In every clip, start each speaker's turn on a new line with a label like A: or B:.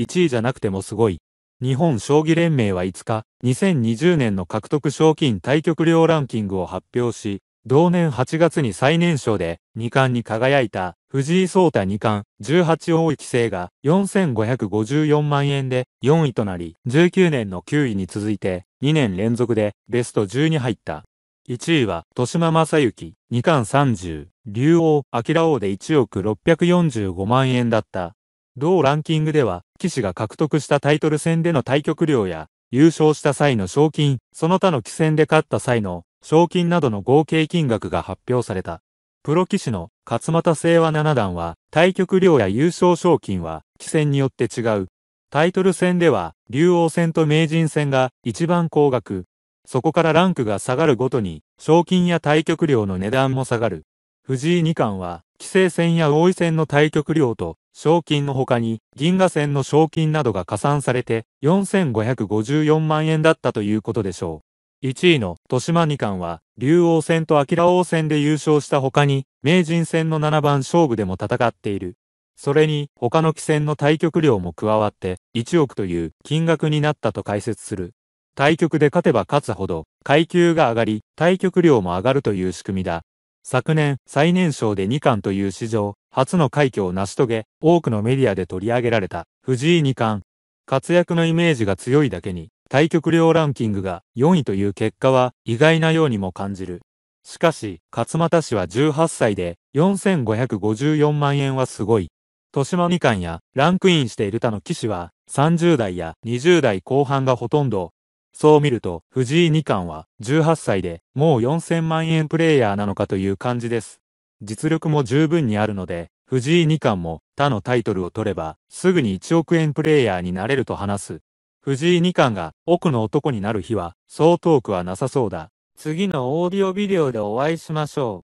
A: 1位じゃなくてもすごい。日本将棋連盟は5日、2020年の獲得賞金対局量ランキングを発表し、同年8月に最年少で2冠に輝いた藤井聡太2冠18王位規制が4554万円で4位となり、19年の9位に続いて2年連続でベスト10に入った。1位は、豊島正幸、2冠30、竜王、明王で1億645万円だった、同ランキングでは、騎士が獲得したタイトル戦での対局量や、優勝した際の賞金、その他の棋戦で勝った際の賞金などの合計金額が発表された。プロ棋士の勝又清和七段は、対局量や優勝賞金は、棋戦によって違う。タイトル戦では、竜王戦と名人戦が一番高額。そこからランクが下がるごとに、賞金や対局量の値段も下がる。藤井二冠は、棋聖戦や王位戦の対局料と賞金の他に銀河戦の賞金などが加算されて4554万円だったということでしょう。1位の豊島二冠は竜王戦と明王戦で優勝した他に名人戦の7番勝負でも戦っている。それに他の棋戦の対局料も加わって1億という金額になったと解説する。対局で勝てば勝つほど階級が上がり対局料も上がるという仕組みだ。昨年最年少で2冠という史上初の快挙を成し遂げ、多くのメディアで取り上げられた藤井二冠。活躍のイメージが強いだけに、対局量ランキングが4位という結果は意外なようにも感じる。しかし、勝又氏は18歳で4554万円はすごい。豊島二冠やランクインしている他の騎士は30代や20代後半がほとんどそう見ると、藤井二冠は18歳でもう4000万円プレイヤーなのかという感じです。実力も十分にあるので、藤井二冠も他のタイトルを取れば、すぐに1億円プレイヤーになれると話す。藤井二冠が奥の男になる日は、そう遠くはなさそうだ。次のオーディオビデオでお会いしましょう。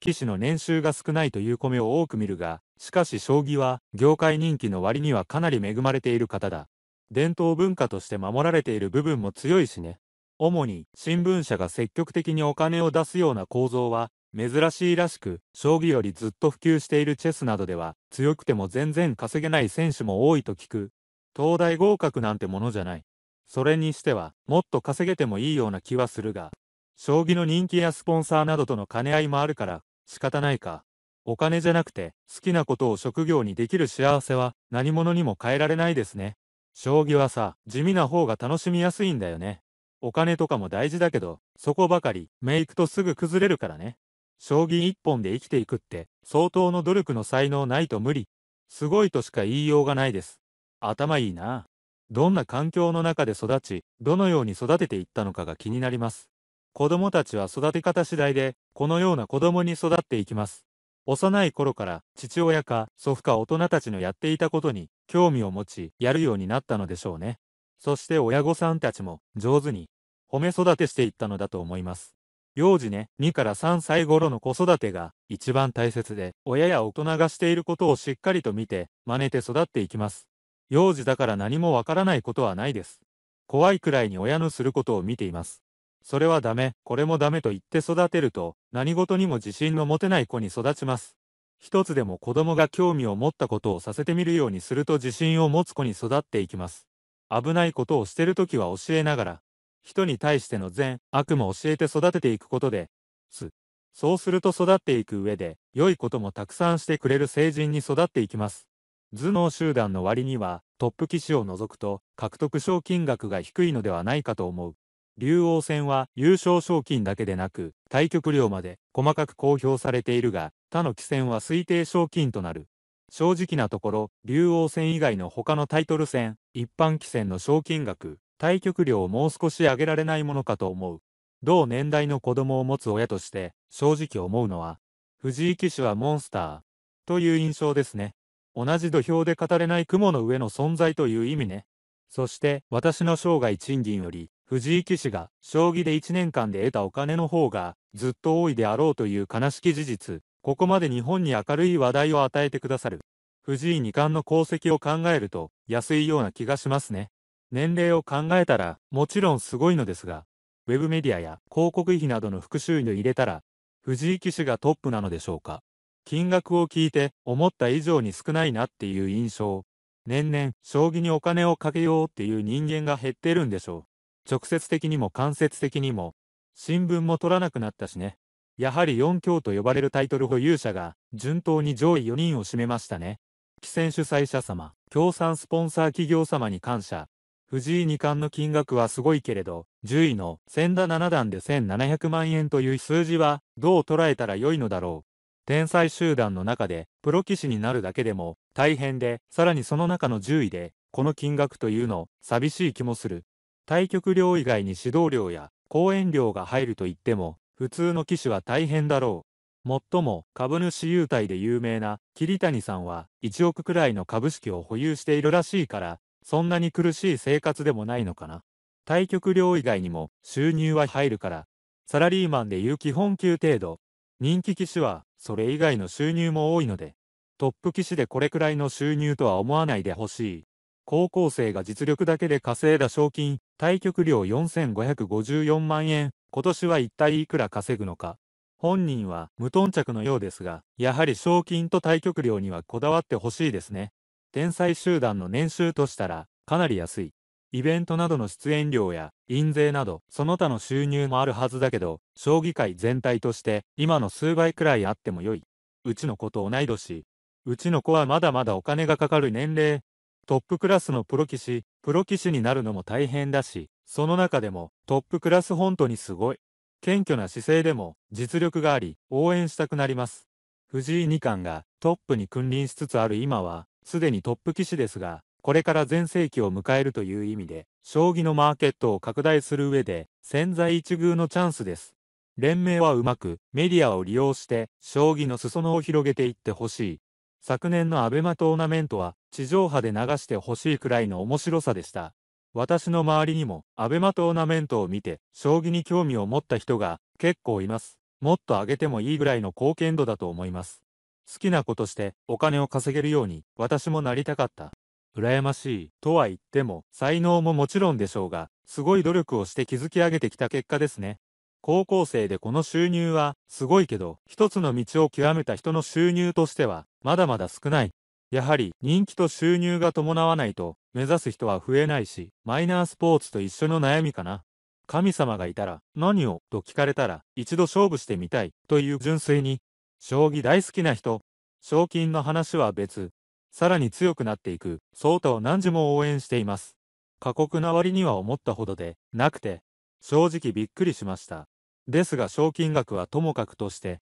A: 棋士の年収が少ないという米を多く見るが、しかし将棋は業界人気の割にはかなり恵まれている方だ。伝統文化として守られている部分も強いしね。主に新聞社が積極的にお金を出すような構造は珍しいらしく、将棋よりずっと普及しているチェスなどでは強くても全然稼げない選手も多いと聞く。東大合格なんてものじゃない。それにしてはもっと稼げてもいいような気はするが、将棋の人気やスポンサーなどとの兼ね合いもあるから仕方ないか。お金じゃなくて、好きなことを職業にできる幸せは、何者にも変えられないですね。将棋はさ、地味な方が楽しみやすいんだよね。お金とかも大事だけど、そこばかり、メイクとすぐ崩れるからね。将棋一本で生きていくって、相当の努力の才能ないと無理。すごいとしか言いようがないです。頭いいな。どんな環境の中で育ち、どのように育てていったのかが気になります。子供たちは育て方次第で、このような子供に育っていきます。幼い頃から父親か祖父か大人たちのやっていたことに興味を持ちやるようになったのでしょうね。そして親御さんたちも上手に褒め育てしていったのだと思います。幼児ね、2から3歳頃の子育てが一番大切で、親や大人がしていることをしっかりと見て、真似て育っていきます。幼児だから何もわからないことはないです。怖いくらいに親のすることを見ています。それはダメ、これもダメと言って育てると、何事にも自信の持てない子に育ちます。一つでも子供が興味を持ったことをさせてみるようにすると自信を持つ子に育っていきます。危ないことをしてるときは教えながら、人に対しての善、悪も教えて育てていくことで、す。そうすると育っていく上で、良いこともたくさんしてくれる成人に育っていきます。頭脳集団の割には、トップ棋士を除くと、獲得賞金額が低いのではないかと思う。竜王戦は優勝賞金だけでなく、対局料まで細かく公表されているが、他の棋戦は推定賞金となる。正直なところ、竜王戦以外の他のタイトル戦、一般棋戦の賞金額、対局料をもう少し上げられないものかと思う。同年代の子供を持つ親として、正直思うのは、藤井棋士はモンスター、という印象ですね。同じ土俵で語れない雲の上の存在という意味ね。そして、私の生涯賃金より、藤井棋士が将棋で1年間で得たお金の方がずっと多いであろうという悲しき事実、ここまで日本に明るい話題を与えてくださる。藤井二冠の功績を考えると安いような気がしますね。年齢を考えたらもちろんすごいのですが、ウェブメディアや広告費などの復習に入れたら、藤井棋士がトップなのでしょうか。金額を聞いて思った以上に少ないなっていう印象。年々、将棋にお金をかけようっていう人間が減ってるんでしょう。直接的にも間接的にも、新聞も取らなくなったしね。やはり4強と呼ばれるタイトル保有者が、順当に上位4人を占めましたね。棋戦主催者様、協賛スポンサー企業様に感謝。藤井二冠の金額はすごいけれど、10位の千田七段で1700万円という数字は、どう捉えたら良いのだろう。天才集団の中で、プロ棋士になるだけでも、大変で、さらにその中の10位で、この金額というの、寂しい気もする。対局料以外に指導料や講演料が入ると言っても、普通の機種は大変だろう。もっとも、株主優待で有名な桐谷さんは1億くらいの株式を保有しているらしいから、そんなに苦しい生活でもないのかな。対局料以外にも収入は入るから、サラリーマンでいう基本給程度。人気棋士はそれ以外の収入も多いので、トップ棋士でこれくらいの収入とは思わないでほしい。高校生が実力だけで稼いだ賞金、対局料4554万円、今年は一体いくら稼ぐのか。本人は無頓着のようですが、やはり賞金と対局料にはこだわってほしいですね。天才集団の年収としたら、かなり安い。イベントなどの出演料や印税などその他の収入もあるはずだけど将棋界全体として今の数倍くらいあってもよいうちの子と同い年うちの子はまだまだお金がかかる年齢トップクラスのプロ棋士、プロ棋士になるのも大変だし、その中でもトップクラス本当にすごい。謙虚な姿勢でも実力があり、応援したくなります。藤井二冠がトップに君臨しつつある今は、すでにトップ棋士ですが、これから全盛期を迎えるという意味で、将棋のマーケットを拡大する上で、潜在一遇のチャンスです。連盟はうまく、メディアを利用して、将棋の裾野を広げていってほしい。昨年のアベマトーナメントは地上波で流してほしいくらいの面白さでした。私の周りにもアベマトーナメントを見て将棋に興味を持った人が結構います。もっと上げてもいいぐらいの貢献度だと思います。好きなことしてお金を稼げるように私もなりたかった。羨ましいとは言っても才能ももちろんでしょうがすごい努力をして築き上げてきた結果ですね高校生でこの収入はすごいけど一つの道を極めた人の収入としてはまだまだ少ない。やはり人気と収入が伴わないと目指す人は増えないし、マイナースポーツと一緒の悩みかな。神様がいたら何をと聞かれたら一度勝負してみたいという純粋に、将棋大好きな人、賞金の話は別、さらに強くなっていく、ソータを何時も応援しています。過酷な割には思ったほどで、なくて、正直びっくりしました。ですが賞金額はともかくとして、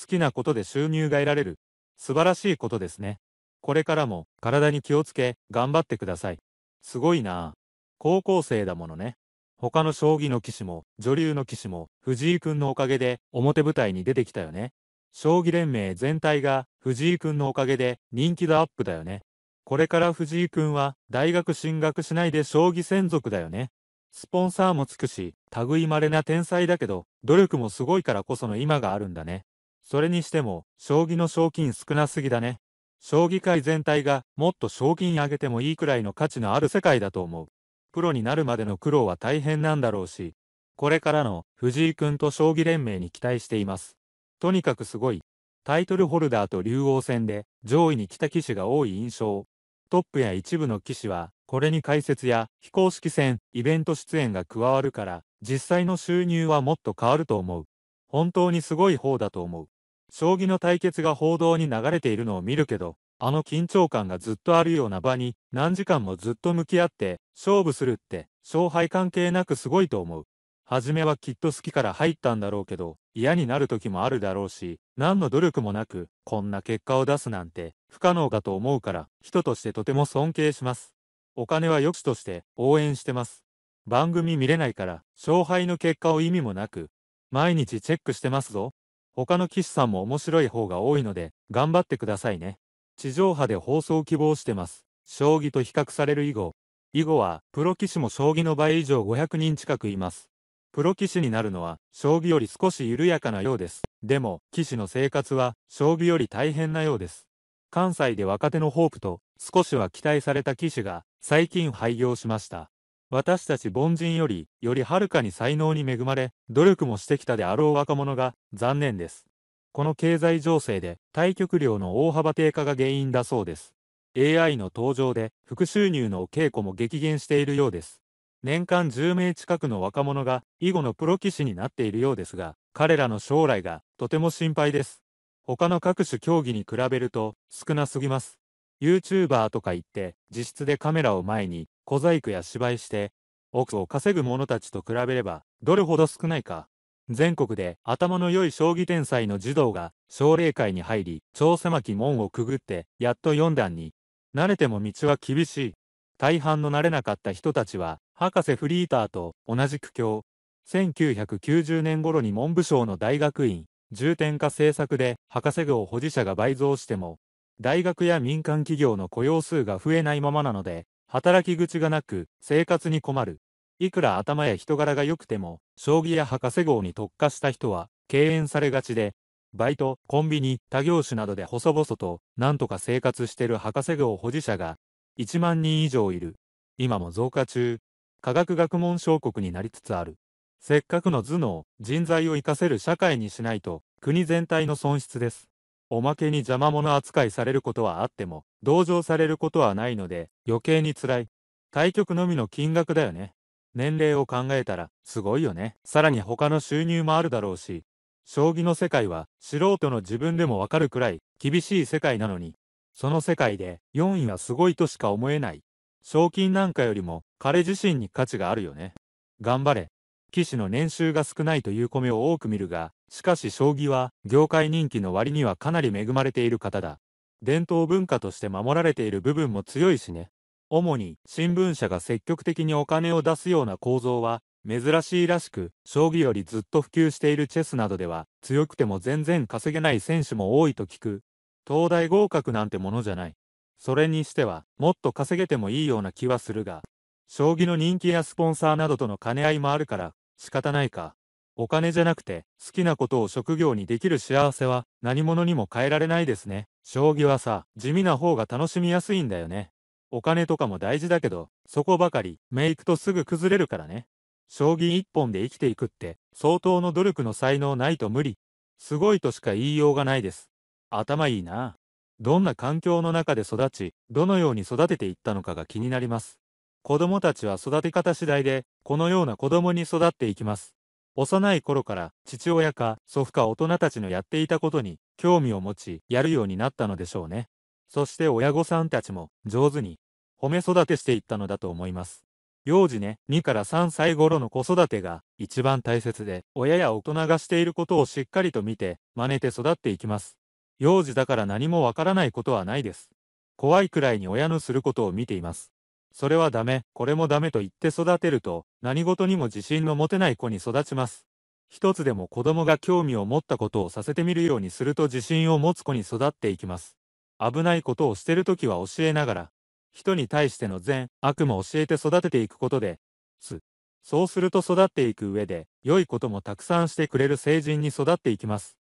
A: 好きなことで収入が得られる素晴らしいことですね。これからも体に気をつけ頑張ってください。すごいなあ。高校生だものね。他の将棋の棋士も女流の棋士も藤井君のおかげで表舞台に出てきたよね。将棋連盟全体が藤井君のおかげで人気度アップだよね。これから藤井君は大学進学しないで将棋専属だよね。スポンサーもつくし、類稀な天才だけど、努力もすごいからこその今があるんだね。それにしても、将棋の賞金少なすぎだね。将棋界全体がもっと賞金上げてもいいくらいの価値のある世界だと思う。プロになるまでの苦労は大変なんだろうし、これからの藤井君と将棋連盟に期待しています。とにかくすごい。タイトルホルダーと竜王戦で上位に来た棋士が多い印象。トップや一部の棋士は、これに解説や非公式戦、イベント出演が加わるから、実際の収入はもっと変わると思う。本当にすごい方だと思う。将棋の対決が報道に流れているのを見るけど、あの緊張感がずっとあるような場に何時間もずっと向き合って勝負するって勝敗関係なくすごいと思う。初めはきっと好きから入ったんだろうけど嫌になる時もあるだろうし何の努力もなくこんな結果を出すなんて不可能かと思うから人としてとても尊敬します。お金は良しとして応援してます。番組見れないから勝敗の結果を意味もなく毎日チェックしてますぞ。他の騎士さんも面白い方が多いので、頑張ってくださいね。地上波で放送希望してます。将棋と比較される以後、囲碁は、プロ棋士も将棋の倍以上500人近くいます。プロ棋士になるのは、将棋より少し緩やかなようです。でも、棋士の生活は、将棋より大変なようです。関西で若手のホープと、少しは期待された騎士が、最近廃業しました。私たち凡人よりよりはるかに才能に恵まれ努力もしてきたであろう若者が残念ですこの経済情勢で対局量の大幅低下が原因だそうです AI の登場で副収入の稽古も激減しているようです年間10名近くの若者が囲碁のプロ棋士になっているようですが彼らの将来がとても心配です他の各種競技に比べると少なすぎます YouTuber とか言って自室でカメラを前に小細工や芝居して、億を稼ぐ者たちと比べれば、どれほど少ないか。全国で頭の良い将棋天才の児童が奨励会に入り、超狭き門をくぐって、やっと四段に。慣れても道は厳しい。大半の慣れなかった人たちは、博士フリーターと同じ苦境。1990年頃に文部省の大学院、重点化政策で博士号保持者が倍増しても、大学や民間企業の雇用数が増えないままなので、働き口がなく、生活に困る。いくら頭や人柄が良くても、将棋や博士号に特化した人は、敬遠されがちで、バイト、コンビニ、他業種などで細々と、なんとか生活してる博士号保持者が、1万人以上いる。今も増加中。科学学問小国になりつつある。せっかくの頭脳、人材を活かせる社会にしないと、国全体の損失です。おまけに邪魔者扱いされることはあっても、同情されることはないので、余計に辛い。対局のみの金額だよね。年齢を考えたら、すごいよね。さらに他の収入もあるだろうし、将棋の世界は、素人の自分でもわかるくらい、厳しい世界なのに、その世界で、4位はすごいとしか思えない。賞金なんかよりも、彼自身に価値があるよね。頑張れ。棋士の年収が少ないという米を多く見るが、しかし将棋は業界人気の割にはかなり恵まれている方だ。伝統文化として守られている部分も強いしね。主に新聞社が積極的にお金を出すような構造は珍しいらしく、将棋よりずっと普及しているチェスなどでは強くても全然稼げない選手も多いと聞く。東大合格なんてものじゃない。それにしてはもっと稼げてもいいような気はするが、将棋の人気やスポンサーなどとの兼ね合いもあるから仕方ないか。お金じゃなくて、好きなことを職業にできる幸せは、何者にも変えられないですね。将棋はさ、地味な方が楽しみやすいんだよね。お金とかも大事だけど、そこばかり、メイクとすぐ崩れるからね。将棋一本で生きていくって、相当の努力の才能ないと無理。すごいとしか言いようがないです。頭いいな。どんな環境の中で育ち、どのように育てていったのかが気になります。子供たちは育て方次第で、このような子供に育っていきます。幼い頃から父親か祖父か大人たちのやっていたことに興味を持ち、やるようになったのでしょうね。そして親御さんたちも上手に褒め育てしていったのだと思います。幼児ね、2から3歳頃の子育てが一番大切で、親や大人がしていることをしっかりと見て、真似て育っていきます。幼児だから何もわからないことはないです。怖いくらいに親のすることを見ています。それはダメ、これもダメと言って育てると、何事にも自信の持てない子に育ちます。一つでも子供が興味を持ったことをさせてみるようにすると自信を持つ子に育っていきます。危ないことをしてるときは教えながら、人に対しての善、悪も教えて育てていくことで、つ、そうすると育っていく上で、良いこともたくさんしてくれる成人に育っていきます。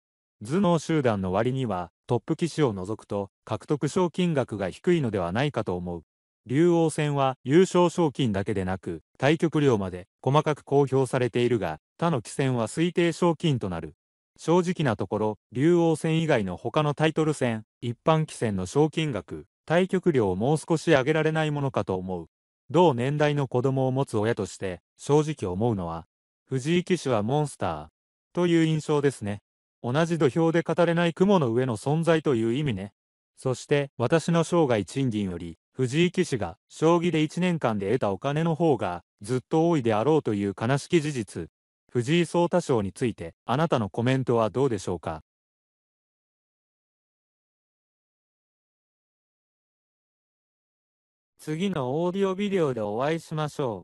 A: 頭脳集団の割には、トップ棋士を除くと、獲得賞金額が低いのではないかと思う。竜王戦は優勝賞金だけでなく、対局料まで細かく公表されているが、他の棋戦は推定賞金となる。正直なところ、竜王戦以外の他のタイトル戦、一般棋戦の賞金額、対局料をもう少し上げられないものかと思う。同年代の子供を持つ親として、正直思うのは、藤井棋士はモンスター、という印象ですね。同じ土俵で語れない雲の上の存在という意味ね。そして、私の生涯賃金より、藤井棋士が将棋で1年間で得たお金の方がずっと多いであろうという悲しき事実藤井聡太賞についてあなたのコメントはどうでしょうか次のオーディオビデオでお会いしましょう。